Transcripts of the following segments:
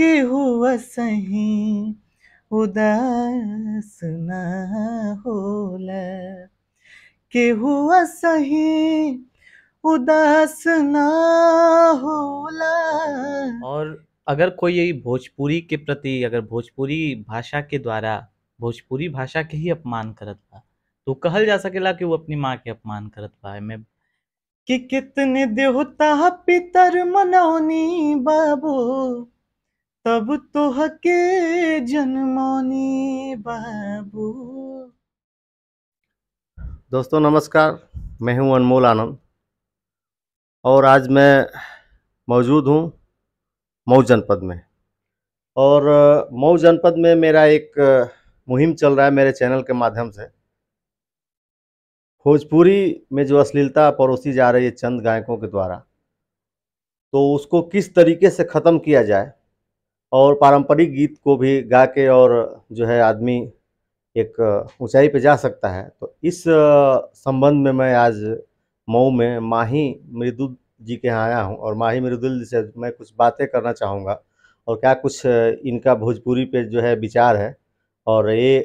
के हुआ सही उदास ना होला के हुआ सही उदास ना होला और अगर कोई यही भोजपुरी के प्रति अगर भोजपुरी भाषा के द्वारा भोजपुरी भाषा के ही अपमान करत बा तो कहल जा सकेला कि वो अपनी माँ के अपमान करत बा मैं कि कितने देवता पितर मनौनी बाबू तब तो हके जन्मोनी बाबू दोस्तों नमस्कार मैं हूं अनमोल आनंद और आज मैं मौजूद हूं मऊ जनपद में और मऊ जनपद में मेरा एक मुहिम चल रहा है मेरे चैनल के माध्यम से भोजपुरी में जो अश्लीलता परोसी जा रही है चंद गायकों के द्वारा तो उसको किस तरीके से ख़त्म किया जाए और पारंपरिक गीत को भी गा के और जो है आदमी एक ऊंचाई पे जा सकता है तो इस संबंध में मैं आज मऊ में माही मृदुल जी के यहाँ आया हूँ और माही मृदुल जी से मैं कुछ बातें करना चाहूँगा और क्या कुछ इनका भोजपुरी पे जो है विचार है और ये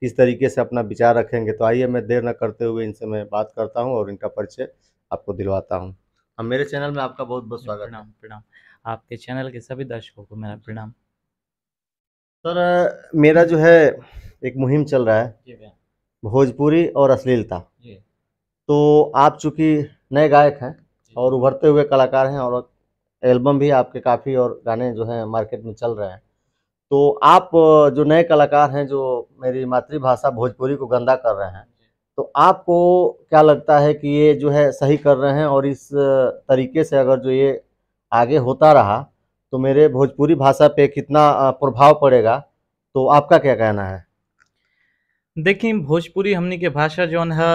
किस तरीके से अपना विचार रखेंगे तो आइए मैं देर न करते हुए इनसे मैं बात करता हूँ और इनका परिचय आपको दिलवाता हूँ मेरे चैनल में आपका बहुत बहुत स्वागत प्रणाम प्रणाम आपके चैनल के सभी दर्शकों को मेरा प्रणाम सर मेरा जो है एक मुहिम चल रहा है भोजपुरी और अश्लीलता तो आप चूंकि नए गायक हैं और उभरते हुए कलाकार हैं और एल्बम भी आपके काफ़ी और गाने जो हैं मार्केट में चल रहे हैं तो आप जो नए कलाकार हैं जो मेरी मातृभाषा भोजपुरी को गंदा कर रहे हैं तो आपको क्या लगता है कि ये जो है सही कर रहे हैं और इस तरीके से अगर जो ये आगे होता रहा तो मेरे भोजपुरी भाषा पे कितना प्रभाव पड़ेगा तो आपका क्या कहना है देखिए भोजपुरी हमने के भाषा जो है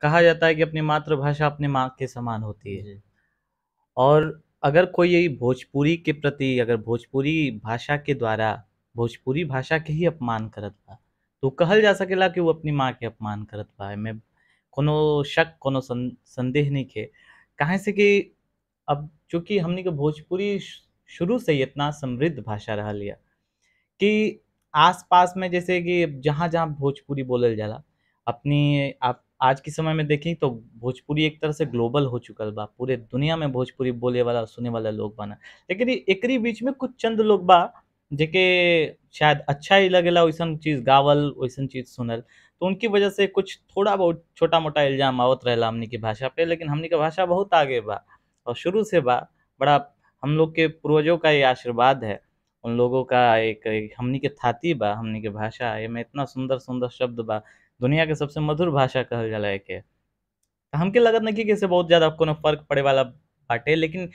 कहा जाता है कि अपनी मातृभाषा अपने माँ के समान होती है और अगर कोई यही भोजपुरी के प्रति अगर भोजपुरी भाषा के द्वारा भोजपुरी भाषा के ही अपमान करत बा तो कहल जा सकेला कि वो अपनी माँ के अपमान करत बा मैं कोनो शक कोनो संदेह नहीं के कहें से कि अब चूँकि हमने के भोजपुरी शुरू से ही इतना समृद्ध भाषा रह लिया कि आसपास में जैसे कि जहाँ जहाँ भोजपुरी बोलल जाला अपनी आप आज के समय में देखें तो भोजपुरी एक तरह से ग्लोबल हो चुकल बा पूरे दुनिया में भोजपुरी बोले वाला सुने वाला लोग बना लेकिन एक बीच में कुछ चंद लोग बा जेके शायद अच्छा ही लगेला वैसन चीज़ गावल वैसन चीज़ सुनल तो उनकी वजह से कुछ थोड़ा बहुत छोटा मोटा इल्ज़ाम आवत रहला हमने की भाषा पे लेकिन हमने की भाषा बहुत आगे बा और शुरू से बा बड़ा हम लोग के पूर्वजों का ये आशीर्वाद है उन लोगों का एक, एक हमनी के थाती बा हमनी के भाषा ये में इतना सुंदर सुंदर शब्द बा दुनिया के सबसे मधुर भाषा कहल जाला के हमके लगत नहीं कि इससे बहुत ज़्यादा को फर्क पड़े वाला बाटे लेकिन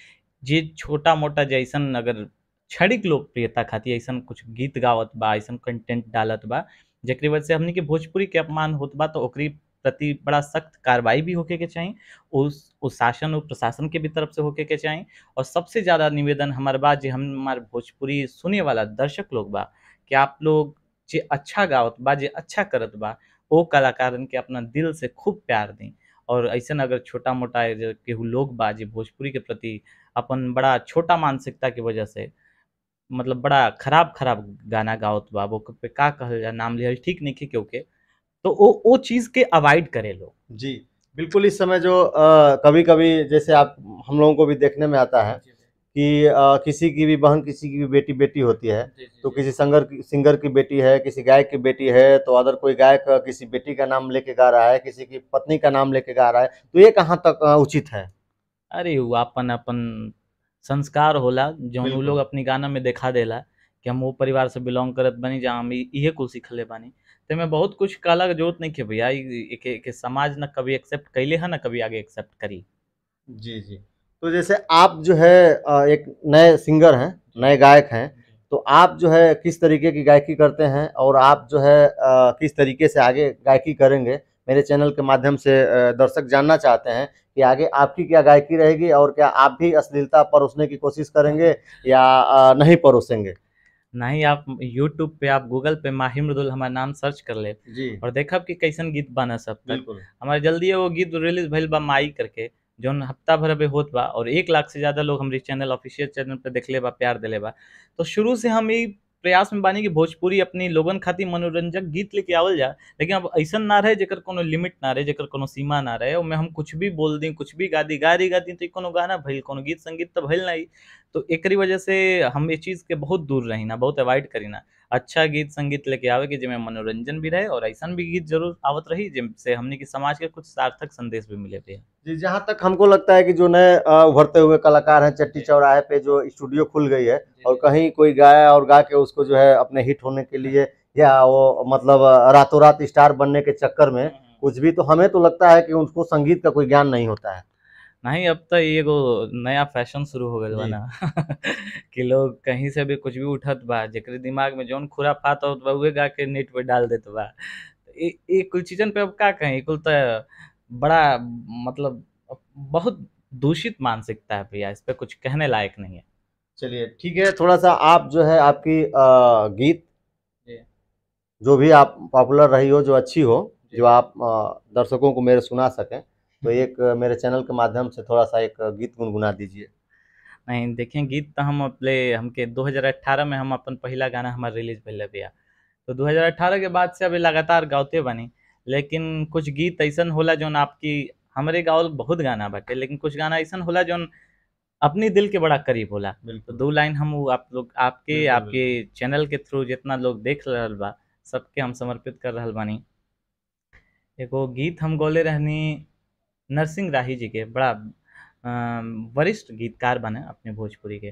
जे छोटा मोटा जैसन अगर क्षणिक लोकप्रियता खातिर ऐसा कुछ गीत गावत बा ऐसा कंटेंट डालत बा जकरी वजह से हमने के भोजपुरी के अपमान होत बा तो ओकरी प्रति बड़ा सख्त कार्रवाई भी होके के चाहिए उस उस शासन और प्रशासन के भी तरफ से होके के चाहिए और सबसे ज़्यादा निवेदन हमारे बात जी हमारे भोजपुरी सुने वाला दर्शक लोग बा कि आप लोग जे अच्छा गावत बा जे अच्छा करत बा वो कलाकार के अपना दिल से खूब प्यार दें और ऐसा अगर छोटा मोटा केहू लोग बा जे भोजपुरी के प्रति अपन बड़ा छोटा मानसिकता की वजह से मतलब बड़ा खराब खराब गाना गावत बा वो पे का कहल जा नाम लिहल ठीक नहीं खे क्योंकि तो वो वो चीज के अवॉइड करें लोग जी बिल्कुल इस समय जो आ, कभी कभी जैसे आप हम लोगों को भी देखने में आता है कि आ, किसी की भी बहन किसी की भी बेटी बेटी होती है जी, जी, तो किसी सिंगर सिंगर की बेटी है किसी गायक की बेटी है तो अदर कोई गायक किसी बेटी का नाम लेके गा रहा है किसी की पत्नी का नाम लेके गा रहा है तो ये कहाँ तक उचित है अरे वो अपन अपन संस्कार होला जो हम लोग अपनी गाना में देखा देला कि हम वो परिवार से बिलोंग करत बनी जहाँ हम ये कुल ले बनी तो मैं बहुत कुछ कहला के जरूरत नहीं है भैया समाज ना कभी एक्सेप्ट कैले है ना कभी आगे एक्सेप्ट करी जी जी तो जैसे आप जो है एक नए सिंगर हैं नए गायक हैं तो आप जो है किस तरीके की गायकी करते हैं और आप जो है किस तरीके से आगे गायकी करेंगे मेरे चैनल के माध्यम से दर्शक जानना चाहते हैं कि आगे आपकी क्या गायकी रहेगी और क्या आप भी अश्लीलता परोसने की कोशिश करेंगे या नहीं परोसेंगे ना ही आप यूट्यूब पे आप गूगल पे माहिम मृदुल हमारे नाम सर्च कर ले और देखब कि कैसन गीत बना सब हमारे जल्दी वो गीत रिलीज भइल बा माई करके जौन हफ्ता भर अभी होत बा और एक लाख से ज़्यादा लोग हमारे चैनल ऑफिशियल चैनल पर देखले बा प्यार दिले बा तो शुरू से हम ये प्रयास में बानी कि भोजपुरी अपनी लोगन खातिर मनोरंजक गीत लेके आवल जा लेकिन अब ऐसा ना रहे जेकर कोनो लिमिट ना रहे जेकर कोनो सीमा ना रहे उनमें हम कुछ भी बोल दी कुछ भी गा दी गा रही गा दी तो कोनो गाना भइल कोनो गीत संगीत तो भइल नहीं तो एक वजह से हम ये चीज़ के बहुत दूर रही ना बहुत अवॉइड करी ना अच्छा गीत संगीत लेके आवे कि जिम्मे मनोरंजन भी रहे और ऐसा भी गीत जरूर आवत रही जिनसे हमने की समाज के कुछ सार्थक संदेश भी मिले भैया जी जहाँ तक हमको लगता है कि जो नए उभरते हुए कलाकार हैं चट्टी चौराहे पे जो स्टूडियो खुल गई है और कहीं कोई गाया और गा के उसको जो है अपने हिट होने के लिए या वो मतलब रातों रात स्टार बनने के चक्कर में हम्म, हम्म। कुछ भी तो हमें तो लगता है कि उनको संगीत का कोई ज्ञान नहीं होता है नहीं अब तो ये एगो नया फैशन शुरू हो गए ना कि लोग कहीं से भी कुछ भी उठत बा जेकर दिमाग में जौन खुरा पात होत बा वे गा के नेट पे डाल देत बा ये तो कुल चीजन पे अब का कहें कुल तो बड़ा मतलब बहुत दूषित मानसिकता है भैया इस पर कुछ कहने लायक नहीं है चलिए ठीक है थोड़ा सा आप जो है आपकी गीत जो भी आप पॉपुलर रही हो जो अच्छी हो जो आप दर्शकों को मेरे सुना सकें तो एक मेरे चैनल के माध्यम से थोड़ा सा एक गीत गुनगुना दीजिए नहीं देखें गीत तो हम अपने हमके 2018 में हम अपन पहला गाना हमारा रिलीज भैल भैया तो 2018 के बाद से अभी लगातार गाते बनी लेकिन कुछ गीत ऐसा होला जोन आपकी हमारे गाँव बहुत गाना बटे लेकिन कुछ गाना ऐसा होला जोन अपने दिल के बड़ा करीब होला तो दो लाइन हम आप लोग आपके आपके चैनल के थ्रू जितना लोग देख रहा बा सबके हम समर्पित कर रहा बानी एगो गीत हम गौले रहनी नरसिंह राही जी के बड़ा वरिष्ठ गीतकार बने अपने भोजपुरी के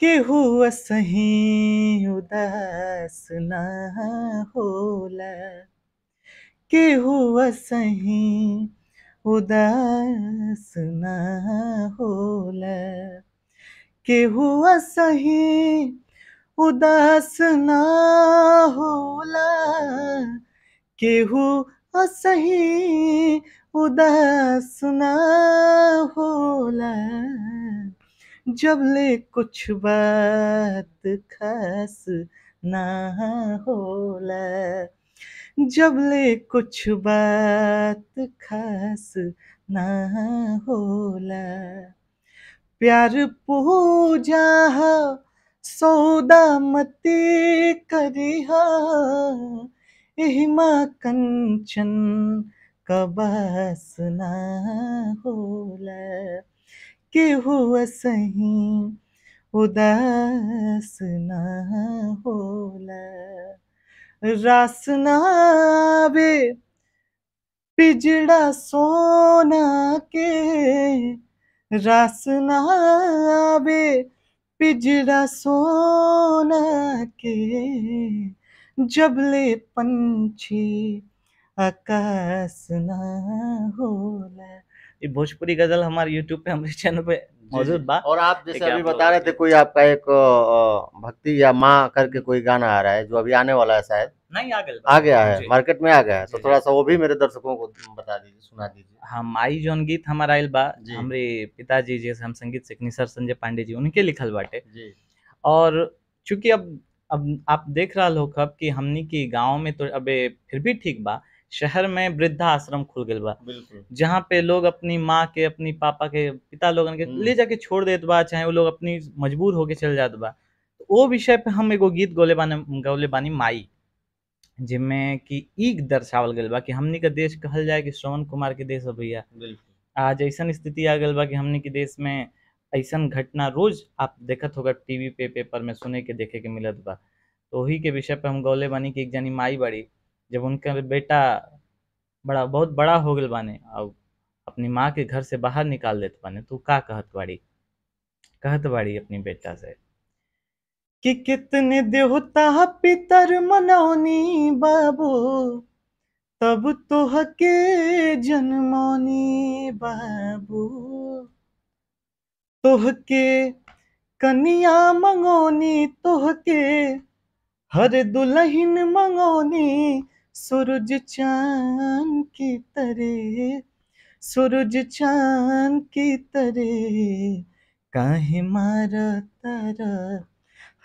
केहू सही उदास ना होला केहू सही उदास ना होला केहू सही उदास ना होला हुआ सही उदास ना होला जब ले कुछ बात खास ना होला जब ले कुछ बात खास ना होला प्यार पूजा सौदा मती करी हिमा कंचन कबासना होला के हुआ सही उदास ना होला रासना बे पिजड़ा सोना के रासना बे पिजड़ा सोना के जबले पंछी आकाश ना होला ये भोजपुरी गजल हमारे यूट्यूब पे हमारे चैनल पे मौजूद बा और आप जैसे अभी बता रहे थे कोई आपका एक भक्ति या माँ करके कोई गाना आ रहा है जो अभी आने वाला है शायद नहीं आ गया आ गया है मार्केट में आ गया है तो थोड़ा सा वो भी मेरे दर्शकों को बता दीजिए सुना दीजिए हम आई जोन गीत हमारा आयल बा हमारे पिताजी जैसे हम संगीत सीखनी सर संजय पांडे जी उनके लिखल बाटे और चूंकि अब अब आप देख रहा लोग अब कि हमने की गांव में तो अबे फिर भी ठीक बा शहर में वृद्धा आश्रम खुल गए बा जहाँ पे लोग अपनी माँ के अपनी पापा के पिता लोगन के हम्म। ले जाके छोड़ देते बा चाहे वो लोग अपनी मजबूर होके चल जात बा तो वो विषय पे हम एगो गीत गोले बाने गोले बानी माई जिनमें कि ई दर्शावल गए बा कि हमने का देश कहल जाए कि श्रवण कुमार के देश है भैया आज ऐसा स्थिति आ गए बा कि हमने के देश में ऐसा घटना रोज आप देखत होगा टीवी पे पेपर में सुने के देखे के मिलत बा तो वही के विषय पर हम गौले बानी कि एक जानी माई बड़ी जब उनका बेटा बड़ा बहुत बड़ा हो गए बने और अपनी माँ के घर से बाहर निकाल देते बने तो का कहत बाड़ी कहत बाड़ी अपनी बेटा से कि कितने देवता पितर मनौनी बाबू तब तो हके जन्मौनी बाबू तुहके कनिया मंगोनी तुहके हर दुलहिन मंगोनी सूरज चांद की तरे सूरज चांद की तरे काहे मारा तारा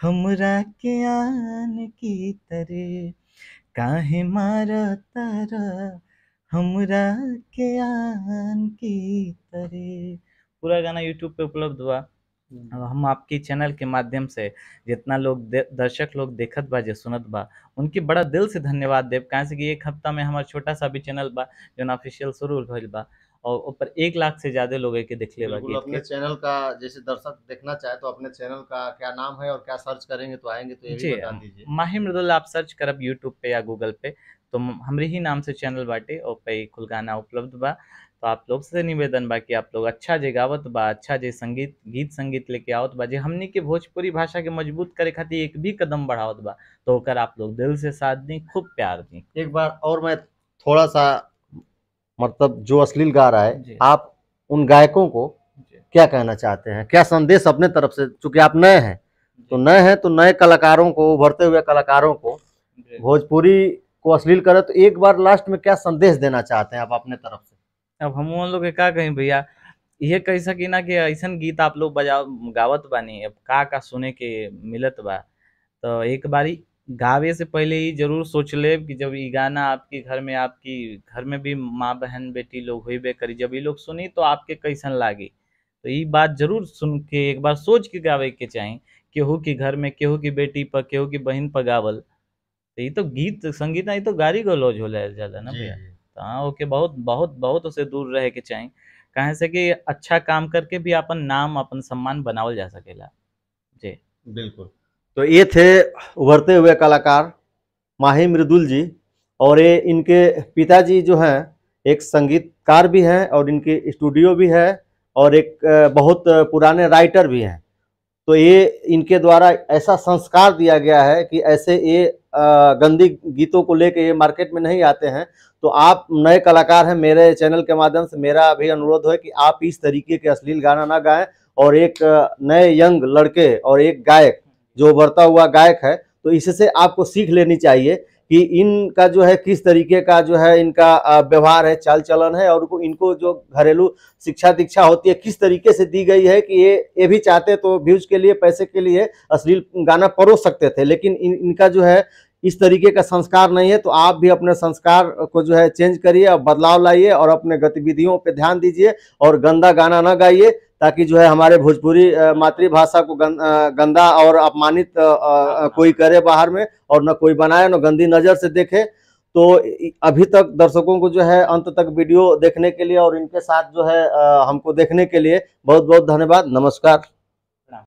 हमरा के आन की तरे काहे मारा तारा हमरा के आन की तरे पूरा गाना यूट्यूब पे उपलब्ध हुआ हम्म। हम आपके चैनल के माध्यम से जितना लोग दर्शक लोग देखत बा जो सुनत बा उनके बड़ा दिल से धन्यवाद देव कहें से कि एक हफ्ता में हमारा छोटा सा भी चैनल बा जो ऑफिशियल शुरू हो बा और ऊपर एक लाख से ज्यादा लोग के देख ले बाकी अपने चैनल का जैसे दर्शक देखना चाहे तो अपने चैनल का क्या नाम है और क्या सर्च करेंगे तो आएंगे तो ये भी बता दीजिए माही मृदुल आप सर्च करब यूट्यूब पे या गूगल पे तो हमरे ही नाम से चैनल बाटे और पे कुल गाना उपलब्ध बा तो आप लोग से निवेदन बा कि आप लोग अच्छा जे गावत बा अच्छा जे संगीत गीत संगीत लेके आवत बा जे हमने के भोजपुरी भाषा के मजबूत करे खातिर एक भी कदम बढ़ावत बा तो कर आप लोग दिल से साथ दी खूब प्यार दी एक बार और मैं थोड़ा सा मतलब जो अश्लील गा रहा है आप उन गायकों को क्या कहना चाहते हैं क्या संदेश अपने तरफ से चूंकि आप नए हैं तो नए हैं तो नए कलाकारों को उभरते हुए कलाकारों को भोजपुरी को अश्लील करे तो एक बार लास्ट में क्या संदेश देना चाहते हैं आप अपने तरफ से अब हम उन लोग क्या कहें भैया ये कह सकी ना कि ऐसा गीत आप लोग बजा गावत बानी अब का का सुने के मिलत बा तो एक बारी गावे से पहले ई जरूर सोच ले कि जब ये गाना आपके घर में आपकी घर में भी माँ बहन बेटी लोग होबे करी जब ये लोग सुनी तो आपके कैसन लागे तो ये बात जरूर सुन के एक बार सोच के गावे के चाहे केहू के घर में केहू की बेटी पर केहू की बहन पर गावल तो ये तो गीत संगीत ना ये तो गारी गलौज हो ज्यादा ना भैया हाँ ओके बहुत बहुत बहुत उसे दूर रहे के चाहे कहें से कि अच्छा काम करके भी अपन नाम अपन सम्मान बनावल जा सकेला जी बिल्कुल तो ये थे उभरते हुए कलाकार माही मृदुल जी और ये इनके पिताजी जो हैं एक संगीतकार भी हैं और इनके स्टूडियो भी है और एक बहुत पुराने राइटर भी हैं तो ये इनके द्वारा ऐसा संस्कार दिया गया है कि ऐसे ये गंदी गीतों को लेके ये मार्केट में नहीं आते हैं तो आप नए कलाकार हैं मेरे चैनल के माध्यम से मेरा भी अनुरोध है कि आप इस तरीके के अश्लील गाना ना गाएं और एक नए यंग लड़के और एक गायक जो उभरता हुआ गायक है तो इससे आपको सीख लेनी चाहिए कि इनका जो है किस तरीके का जो है इनका व्यवहार है चाल चलन है और इनको जो घरेलू शिक्षा दीक्षा होती है किस तरीके से दी गई है कि ये ये भी चाहते तो व्यूज के लिए पैसे के लिए अश्लील गाना परोस सकते थे लेकिन इन, इनका जो है इस तरीके का संस्कार नहीं है तो आप भी अपने संस्कार को जो है चेंज करिए और बदलाव लाइए और अपने गतिविधियों पर ध्यान दीजिए और गंदा गाना ना गाइए ताकि जो है हमारे भोजपुरी मातृभाषा को गं, गंदा और अपमानित कोई करे बाहर में और न कोई बनाए न गंदी नज़र से देखे तो अभी तक दर्शकों को जो है अंत तक वीडियो देखने के लिए और इनके साथ जो है हमको देखने के लिए बहुत बहुत धन्यवाद नमस्कार